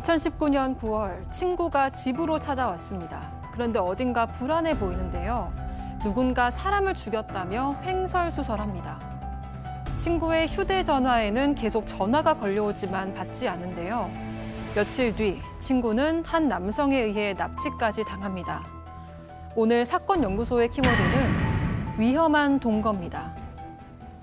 2019년 9월 친구가 집으로 찾아왔습니다. 그런데 어딘가 불안해 보이는데요. 누군가 사람을 죽였다며 횡설수설합니다. 친구의 휴대전화에는 계속 전화가 걸려오지만 받지 않은데요 며칠 뒤 친구는 한 남성에 의해 납치까지 당합니다. 오늘 사건연구소의 키워드는 위험한 동거입니다.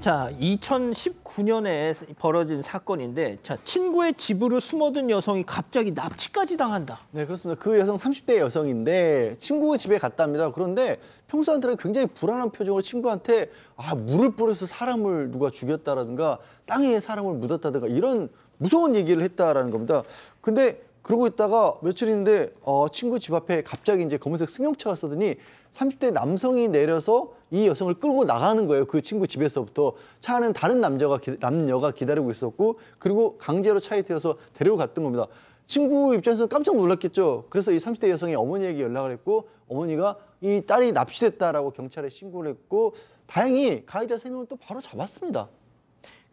자, 2019년에 벌어진 사건인데 자, 친구의 집으로 숨어든 여성이 갑자기 납치까지 당한다. 네, 그렇습니다. 그 여성 30대 여성인데 친구 집에 갔답니다. 그런데 평소한테는 굉장히 불안한 표정으로 친구한테 아, 물을 뿌려서 사람을 누가 죽였다라든가 땅에 사람을 묻었다든가 이런 무서운 얘기를 했다라는 겁니다. 근데 그러고 있다가 며칠 있는데 어, 친구 집 앞에 갑자기 이제 검은색 승용차가 서더니 30대 남성이 내려서 이 여성을 끌고 나가는 거예요. 그 친구 집에서부터 차 안에는 다른 남자가 남녀가 기다리고 있었고 그리고 강제로 차에 태워서 데리고 갔던 겁니다. 친구 입장에서는 깜짝 놀랐겠죠. 그래서 이 30대 여성이 어머니에게 연락을 했고 어머니가 이 딸이 납치됐다라고 경찰에 신고를 했고 다행히 가해자 세명을또 바로 잡았습니다.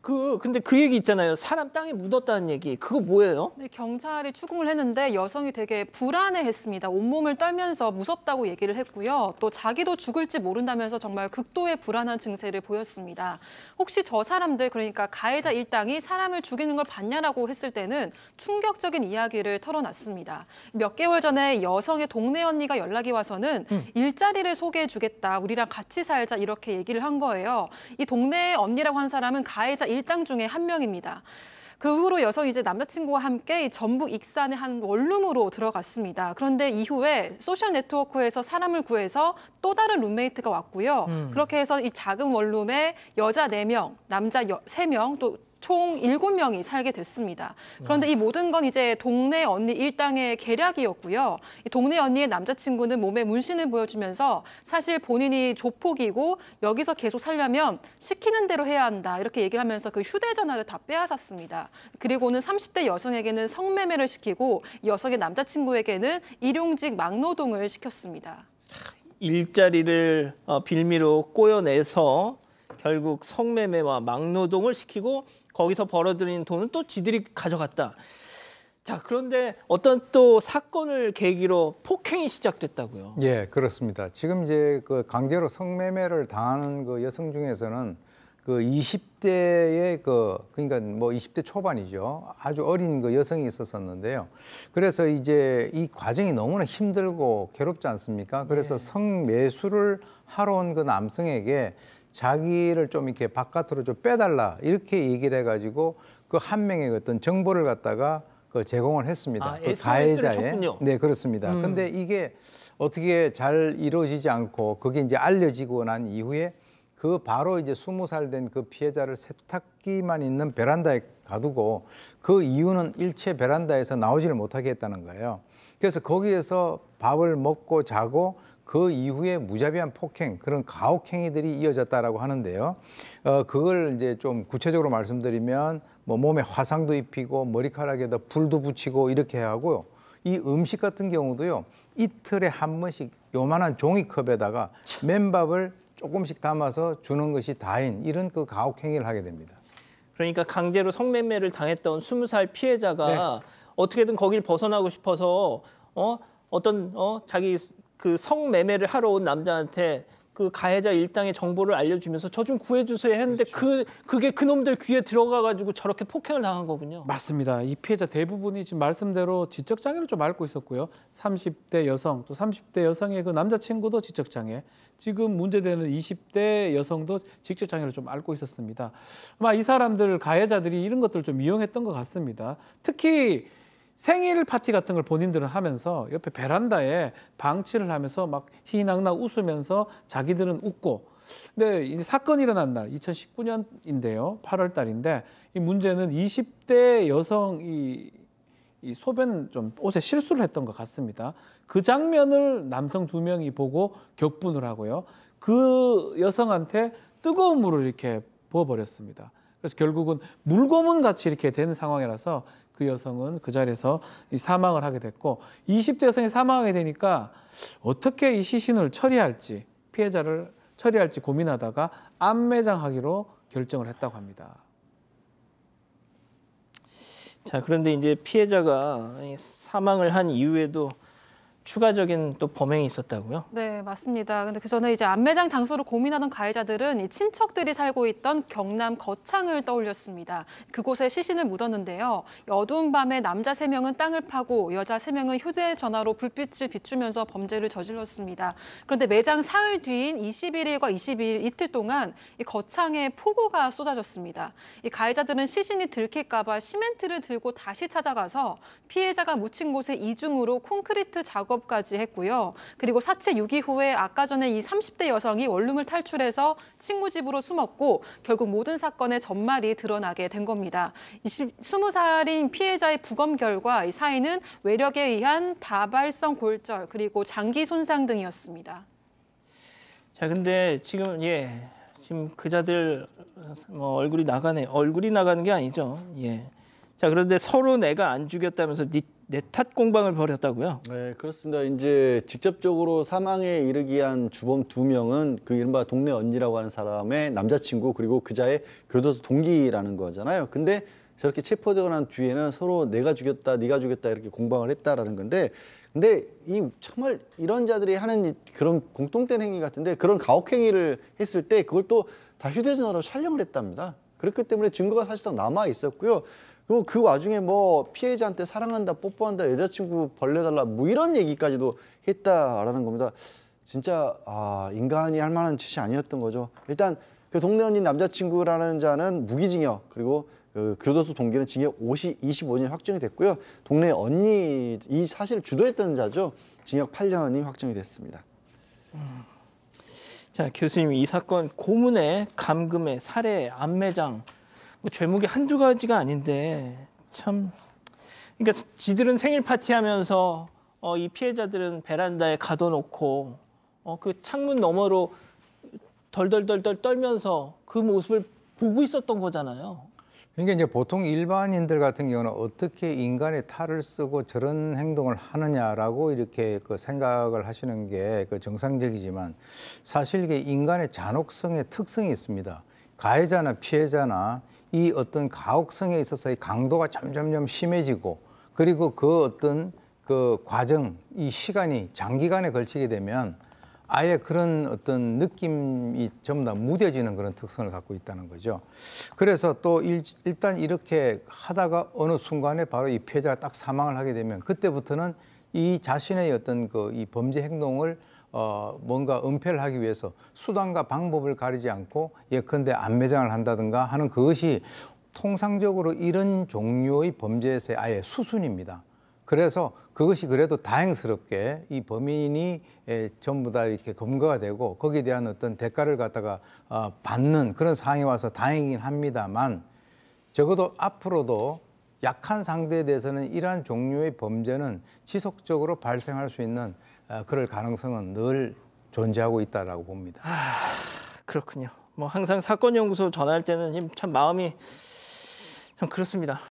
그 근데 그 얘기 있잖아요. 사람 땅에 묻었다는 얘기. 그거 뭐예요? 네, 경찰이 추궁을 했는데 여성이 되게 불안해했습니다. 온몸을 떨면서 무섭다고 얘기를 했고요. 또 자기도 죽을지 모른다면서 정말 극도의 불안한 증세를 보였습니다. 혹시 저 사람들 그러니까 가해자 일당이 사람을 죽이는 걸 봤냐라고 했을 때는 충격적인 이야기를 털어놨습니다. 몇 개월 전에 여성의 동네 언니가 연락이 와서는 음. 일자리를 소개해주겠다. 우리랑 같이 살자 이렇게 얘기를 한 거예요. 이 동네 언니라고 한 사람은 가해자 일 일당 중에 한 명입니다. 그 후로 여성 이제 남자친구와 함께 전북 익산의 한 원룸으로 들어갔습니다. 그런데 이후에 소셜 네트워크에서 사람을 구해서 또 다른 룸메이트가 왔고요. 음. 그렇게 해서 이 작은 원룸에 여자 네명 남자 세명또 총 7명이 살게 됐습니다. 그런데 이 모든 건 이제 동네 언니 일당의 계략이었고요. 이 동네 언니의 남자친구는 몸에 문신을 보여주면서 사실 본인이 조폭이고 여기서 계속 살려면 시키는 대로 해야 한다 이렇게 얘기를 하면서 그 휴대전화를 다 빼앗았습니다. 그리고는 30대 여성에게는 성매매를 시키고 여성의 남자친구에게는 일용직 막노동을 시켰습니다. 일자리를 어, 빌미로 꼬여내서 결국 성매매와 막노동을 시키고 거기서 벌어들인 돈은 또 지들이 가져갔다. 자 그런데 어떤 또 사건을 계기로 폭행이 시작됐다고요? 예, 그렇습니다. 지금 이제 그 강제로 성매매를 당하는 그 여성 중에서는 그 20대의 그 그러니까 뭐 20대 초반이죠. 아주 어린 그 여성이 있었었는데요. 그래서 이제 이 과정이 너무나 힘들고 괴롭지 않습니까? 그래서 네. 성매수를 하러 온 그 남성에게 자기를 좀 이렇게 바깥으로 좀 빼달라 이렇게 얘기를 해가지고 그 한 명의 그 어떤 정보를 갖다가 그 제공을 했습니다. 아, 그 가해자의 쳤군요. 네 그렇습니다. 음. 근데 이게 어떻게 잘 이루어지지 않고 그게 이제 알려지고 난 이후에 그 바로 이제 스무 살된 그 피해자를 세탁기만 있는 베란다에 가두고 그 이유는 일체 베란다에서 나오지를 못하게 했다는 거예요. 그래서 거기에서 밥을 먹고 자고 그 이후에 무자비한 폭행 그런 가혹 행위들이 이어졌다라고 하는데요. 어, 그걸 이제 좀 구체적으로 말씀드리면 뭐 몸에 화상도 입히고 머리카락에다 불도 붙이고 이렇게 하고요. 이 음식 같은 경우도요 이틀에 한 번씩 요만한 종이컵에다가 맨밥을 조금씩 담아서 주는 것이 다인 이런 그 가혹 행위를 하게 됩니다. 그러니까 강제로 성매매를 당했던 스무 살 피해자가 네. 어떻게든 거길 벗어나고 싶어서 어 어떤 어 자기 그 성매매를 하러 온 남자한테 그 가해자 일당의 정보를 알려주면서 저 좀 구해주세요 했는데 그렇죠. 그 그게 그놈들 귀에 들어가가지고 저렇게 폭행을 당한 거군요. 맞습니다. 이 피해자 대부분이 지금 말씀대로 지적 장애를 좀 앓고 있었고요. 30대 여성 또 30대 여성의 그 남자친구도 지적 장애. 지금 문제되는 20대 여성도 지적 장애를 좀 앓고 있었습니다. 아마 이 사람들 가해자들이 이런 것들을 좀 이용했던 것 같습니다. 특히 생일 파티 같은 걸 본인들은 하면서 옆에 베란다에 방치를 하면서 막 희낙낙 웃으면서 자기들은 웃고 근데 이제 사건이 일어난 날 2019년인데요. 8월 달인데 이 문제는 20대 여성이 이 소변 좀 옷에 실수를 했던 것 같습니다. 그 장면을 남성 두 명이 보고 격분을 하고요. 그 여성한테 뜨거운 물을 이렇게 부어버렸습니다. 그래서 결국은 물고문 같이 이렇게 된 상황이라서 그 여성은 그 자리에서 사망을 하게 됐고 20대 여성이 사망하게 되니까 어떻게 이 시신을 처리할지 피해자를 처리할지 고민하다가 암매장하기로 결정을 했다고 합니다. 자 그런데 이제 피해자가 사망을 한 이후에도 추가적인 또 범행이 있었다고요? 네, 맞습니다. 근데 그 전에 이제 안매장 장소를 고민하던 가해자들은 이 친척들이 살고 있던 경남 거창을 떠올렸습니다. 그곳에 시신을 묻었는데요. 어두운 밤에 남자 세명은 땅을 파고 여자 세명은 휴대전화로 불빛을 비추면서 범죄를 저질렀습니다. 그런데 매장 사흘 뒤인 21일과 22일 이틀 동안 이 거창에 폭우가 쏟아졌습니다. 이 가해자들은 시신이 들킬까 봐 시멘트를 들고 다시 찾아가서 피해자가 묻힌 곳에 이중으로 콘크리트 작업 작업까지 했고요. 그리고 사체 유기 후에 아까 전에 이 30대 여성이 원룸을 탈출해서 친구 집으로 숨었고 결국 모든 사건의 전말이 드러나게 된 겁니다. 20, 살인 피해자의 부검 결과 이 사인은 외력에 의한 다발성 골절 그리고 장기 손상 등이었습니다. 자, 근데 지금 예. 지금 그자들 뭐 얼굴이 나가네. 얼굴이 나가는 게 아니죠. 예. 자 그런데 서로 내가 안 죽였다면서 네 탓 공방을 벌였다고요? 네 그렇습니다. 이제 직접적으로 사망에 이르게 한 주범 두 명은 그 이른바 동네 언니라고 하는 사람의 남자친구 그리고 그자의 교도소 동기라는 거잖아요. 근데 저렇게 체포되고 난 뒤에는 서로 내가 죽였다, 네가 죽였다 이렇게 공방을 했다라는 건데 근데 이 정말 이런 자들이 하는 그런 공통된 행위 같은데 그런 가혹행위를 했을 때 그걸 또 다 휴대전화로 촬영을 했답니다. 그렇기 때문에 증거가 사실상 남아 있었고요. 그리고그 와중에 뭐 피해자한테 사랑한다, 뽀뽀한다, 여자친구 벌레달라 뭐 이런 얘기까지도 했다라는 겁니다. 진짜 아 인간이 할 만한 짓이 아니었던 거죠. 일단 그 동네 언니 남자친구라는 자는 무기징역 그리고 그 교도소 동기는 징역 25년 확정이 됐고요. 동네 언니 이 사실을 주도했던 자죠. 징역 8년이 확정이 됐습니다. 음. 자 교수님 이 사건 고문에 감금에 살해 안매장 뭐 죄목이 한두 가지가 아닌데 참 그러니까 지들은 생일 파티하면서 어, 이 피해자들은 베란다에 가둬놓고 어, 그 창문 너머로 덜덜덜덜 떨면서 그 모습을 보고 있었던 거잖아요. 그러니까 이제 보통 일반인들 같은 경우는 어떻게 인간의 탈을 쓰고 저런 행동을 하느냐라고 이렇게 그 생각을 하시는 게 그 정상적이지만 사실 이게 인간의 잔혹성의 특성이 있습니다. 가해자나 피해자나 이 어떤 가혹성에 있어서의 강도가 점점점 심해지고 그리고 그 어떤 그 과정, 이 시간이 장기간에 걸치게 되면 아예 그런 어떤 느낌이 전부 다 무뎌지는 그런 특성을 갖고 있다는 거죠. 그래서 또 일, 단 이렇게 하다가 어느 순간에 바로 이 피해자가 딱 사망을 하게 되면 그때부터는 이 자신의 어떤 그 이 범죄 행동을 어, 뭔가 은폐를 하기 위해서 수단과 방법을 가리지 않고 예컨대 안매장을 한다든가 하는 그것이 통상적으로 이런 종류의 범죄에서의 아예 수순입니다. 그래서 그것이 그래도 다행스럽게 이 범인이 전부 다 이렇게 검거가 되고 거기에 대한 어떤 대가를 갖다가 어, 받는 그런 상황이 와서 다행이긴 합니다만 적어도 앞으로도 약한 상대에 대해서는 이러한 종류의 범죄는 지속적으로 발생할 수 있는 어, 그럴 가능성은 늘 존재하고 있다라고 봅니다. 아, 그렇군요. 뭐 항상 사건 연구소 전화할 때는 참 마음이 참 그렇습니다.